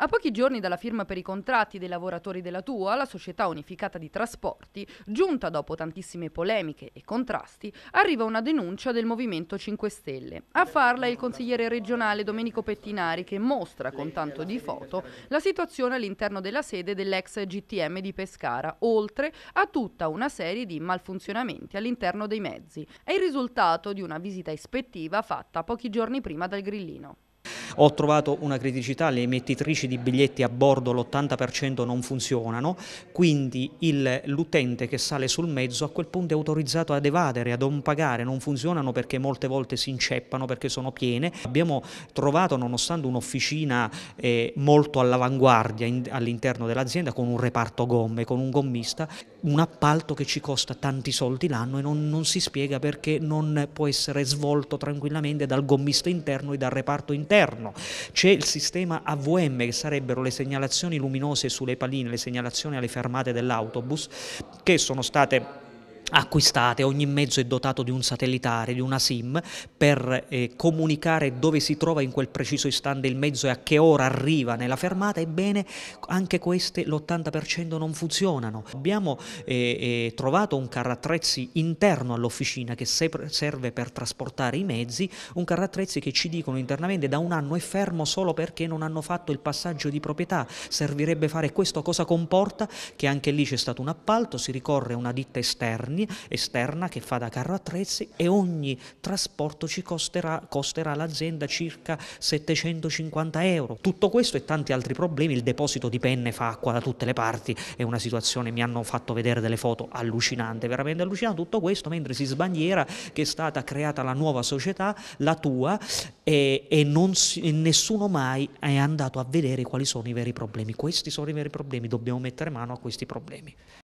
A pochi giorni dalla firma per i contratti dei lavoratori della TUA, la società unificata di trasporti, giunta dopo tantissime polemiche e contrasti, arriva una denuncia del Movimento 5 Stelle. A farla è il consigliere regionale Domenico Pettinari che mostra con tanto di foto la situazione all'interno della sede dell'ex GTM di Pescara, oltre a tutta una serie di malfunzionamenti all'interno dei mezzi. È il risultato di una visita ispettiva fatta pochi giorni prima dal Grillino. Ho trovato una criticità, le emettitrici di biglietti a bordo l'80% non funzionano, quindi l'utente che sale sul mezzo a quel punto è autorizzato ad evadere, ad non pagare, non funzionano perché molte volte si inceppano, perché sono piene. Abbiamo trovato, nonostante un'officina eh, molto all'avanguardia all'interno dell'azienda, con un reparto gomme, con un gommista, un appalto che ci costa tanti soldi l'anno e non, non si spiega perché non può essere svolto tranquillamente dal gommista interno e dal reparto interno esterno, c'è il sistema AVM che sarebbero le segnalazioni luminose sulle paline, le segnalazioni alle fermate dell'autobus che sono state acquistate, ogni mezzo è dotato di un satellitare, di una SIM, per eh, comunicare dove si trova in quel preciso istante il mezzo e a che ora arriva nella fermata, ebbene anche queste l'80% non funzionano. Abbiamo eh, eh trovato un carrattrezzi interno all'officina che serve per trasportare i mezzi, un carrattrezzi che ci dicono internamente da un anno è fermo solo perché non hanno fatto il passaggio di proprietà, servirebbe fare questo, cosa comporta? Che anche lì c'è stato un appalto, si ricorre a una ditta esterni esterna che fa da carro attrezzi e ogni trasporto ci costerà, costerà l'azienda circa 750 euro. Tutto questo e tanti altri problemi, il deposito di penne fa acqua da tutte le parti, è una situazione, mi hanno fatto vedere delle foto allucinante, veramente allucinante, tutto questo mentre si sbandiera che è stata creata la nuova società, la tua, e, e, non, e nessuno mai è andato a vedere quali sono i veri problemi. Questi sono i veri problemi, dobbiamo mettere mano a questi problemi.